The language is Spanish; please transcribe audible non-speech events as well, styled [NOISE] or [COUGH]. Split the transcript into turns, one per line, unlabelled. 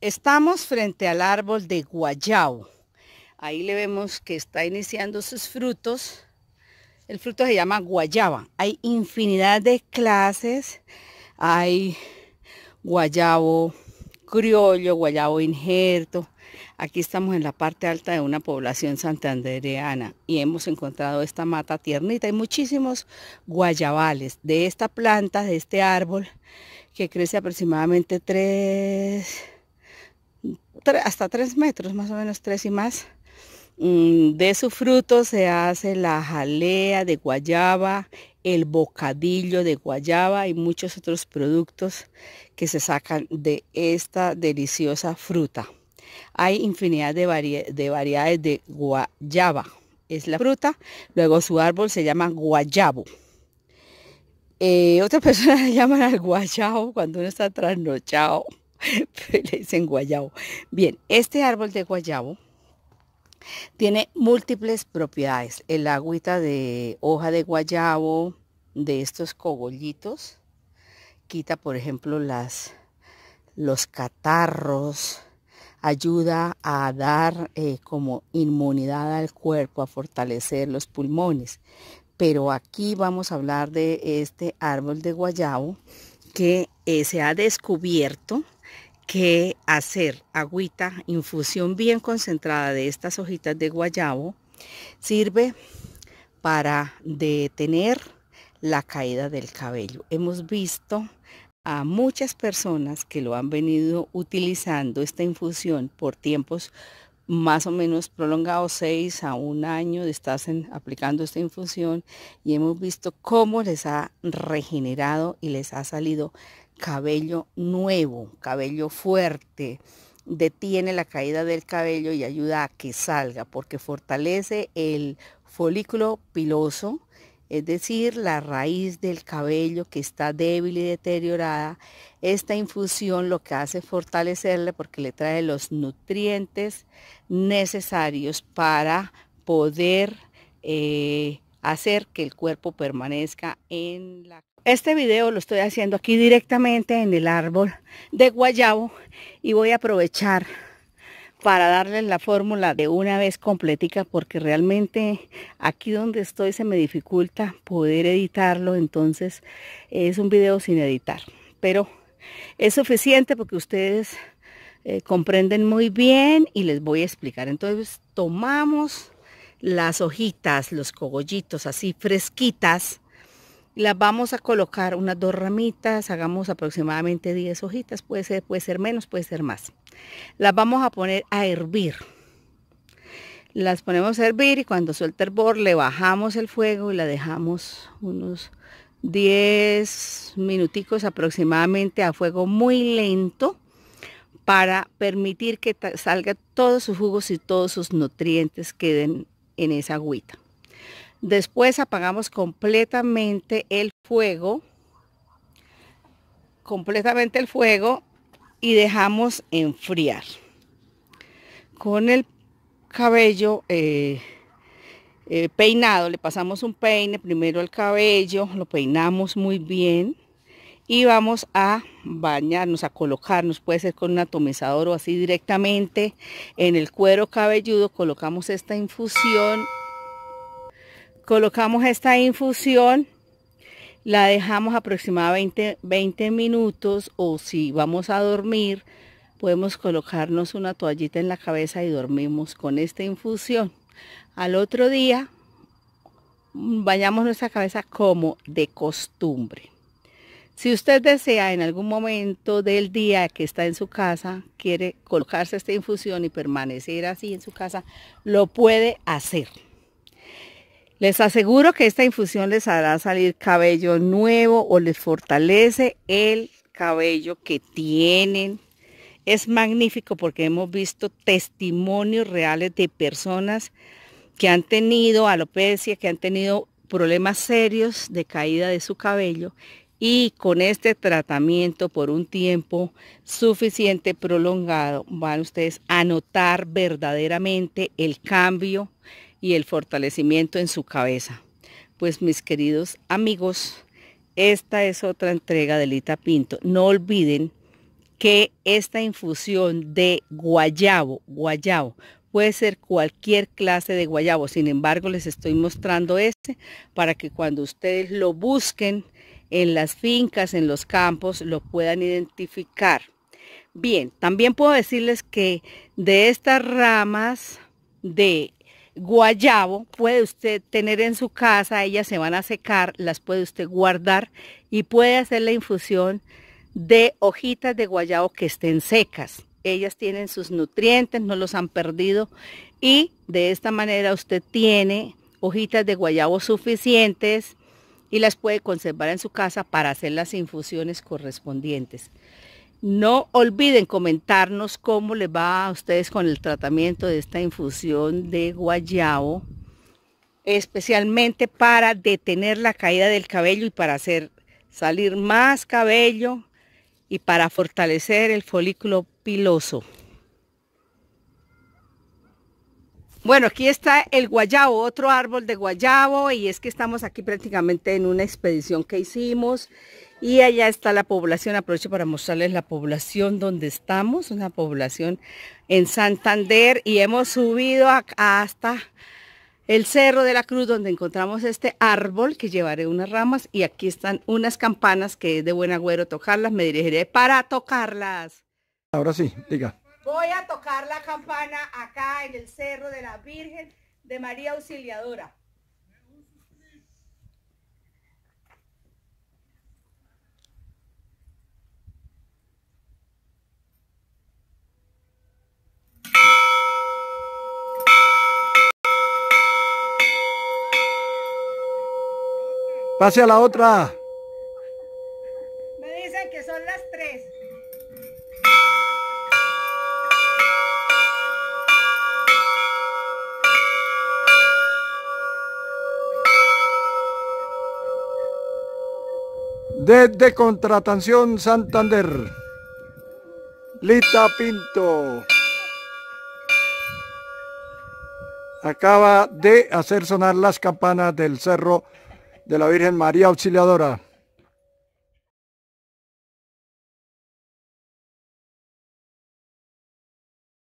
estamos frente al árbol de guayabo, Ahí le vemos que está iniciando sus frutos. El fruto se llama guayaba. Hay infinidad de clases. Hay guayabo criollo, guayabo injerto. Aquí estamos en la parte alta de una población santandereana y hemos encontrado esta mata tiernita y muchísimos guayabales de esta planta, de este árbol que crece aproximadamente 3, hasta tres metros, más o menos tres y más. Mm, de su fruto se hace la jalea de guayaba, el bocadillo de guayaba y muchos otros productos que se sacan de esta deliciosa fruta. Hay infinidad de, variedades de guayaba. Es la fruta, luego su árbol se llama guayabo. Eh, otra otras [LAUGHS] personas le llaman al guayabo cuando uno está trasnochado, [LAUGHS] le dicen guayabo. Bien, este árbol de guayabo tiene múltiples propiedades. El agüita de hoja de guayabo, de estos cogollitos, quita, por ejemplo, las, los catarros, ayuda a dar eh, como inmunidad al cuerpo, a fortalecer los pulmones. Pero aquí vamos a hablar de este árbol de guayabo que eh, se ha descubierto que hacer agüita, infusión bien concentrada de estas hojitas de guayabo, sirve para detener la caída del cabello. Hemos visto a muchas personas que lo han venido utilizando esta infusión por tiempos más o menos prolongados, seis a un año de estar aplicando esta infusión y hemos visto cómo les ha regenerado y les ha salido cabello nuevo, cabello fuerte, detiene la caída del cabello y ayuda a que salga porque fortalece el folículo piloso, es decir, la raíz del cabello que está débil y deteriorada. Esta infusión lo que hace es fortalecerle porque le trae los nutrientes necesarios para poder eh, hacer que el cuerpo permanezca en la este video lo estoy haciendo aquí directamente en el árbol de guayabo y voy a aprovechar para darles la fórmula de una vez completica porque realmente aquí donde estoy se me dificulta poder editarlo, entonces es un video sin editar, pero es suficiente porque ustedes eh, comprenden muy bien y les voy a explicar. Entonces tomamos las hojitas, los cogollitos así fresquitas, las vamos a colocar unas dos ramitas, hagamos aproximadamente 10 hojitas, puede ser, puede ser menos, puede ser más. Las vamos a poner a hervir. Las ponemos a hervir y cuando suelta el hervor le bajamos el fuego y la dejamos unos 10 minuticos aproximadamente a fuego muy lento para permitir que salga todos sus jugos y todos sus nutrientes queden en esa agüita. Después apagamos completamente el fuego, completamente el fuego y dejamos enfriar. Con el cabello eh, eh, peinado, le pasamos un peine primero al cabello, lo peinamos muy bien y vamos a bañarnos, a colocarnos, puede ser con un atomizador o así directamente en el cuero cabelludo, colocamos esta infusión Colocamos esta infusión, la dejamos aproximadamente 20 minutos o si vamos a dormir, podemos colocarnos una toallita en la cabeza y dormimos con esta infusión. Al otro día, vayamos nuestra cabeza como de costumbre. Si usted desea en algún momento del día que está en su casa, quiere colocarse esta infusión y permanecer así en su casa, lo puede hacer. Les aseguro que esta infusión les hará salir cabello nuevo o les fortalece el cabello que tienen. Es magnífico porque hemos visto testimonios reales de personas que han tenido alopecia, que han tenido problemas serios de caída de su cabello y con este tratamiento por un tiempo suficiente prolongado van ustedes a notar verdaderamente el cambio y el fortalecimiento en su cabeza. Pues mis queridos amigos, esta es otra entrega de Lita Pinto. No olviden que esta infusión de guayabo, guayabo, puede ser cualquier clase de guayabo. Sin embargo, les estoy mostrando este para que cuando ustedes lo busquen en las fincas, en los campos, lo puedan identificar. Bien, también puedo decirles que de estas ramas de guayabo puede usted tener en su casa, ellas se van a secar, las puede usted guardar y puede hacer la infusión de hojitas de guayabo que estén secas. Ellas tienen sus nutrientes, no los han perdido y de esta manera usted tiene hojitas de guayabo suficientes y las puede conservar en su casa para hacer las infusiones correspondientes. No olviden comentarnos cómo les va a ustedes con el tratamiento de esta infusión de guayabo, especialmente para detener la caída del cabello y para hacer salir más cabello y para fortalecer el folículo piloso. Bueno, aquí está el guayabo, otro árbol de guayabo, y es que estamos aquí prácticamente en una expedición que hicimos y allá está la población, aprovecho para mostrarles la población donde estamos, una población en Santander y hemos subido hasta el Cerro de la Cruz donde encontramos este árbol que llevaré unas ramas y aquí están unas campanas que es de buen agüero tocarlas, me dirigiré para tocarlas. Ahora sí, diga. Voy a tocar la campana acá en el Cerro de la Virgen de María Auxiliadora. Pase a la otra. Me dicen que son las tres. Desde Contratación Santander. Lita Pinto. Acaba de hacer sonar las campanas del cerro de la Virgen María Auxiliadora.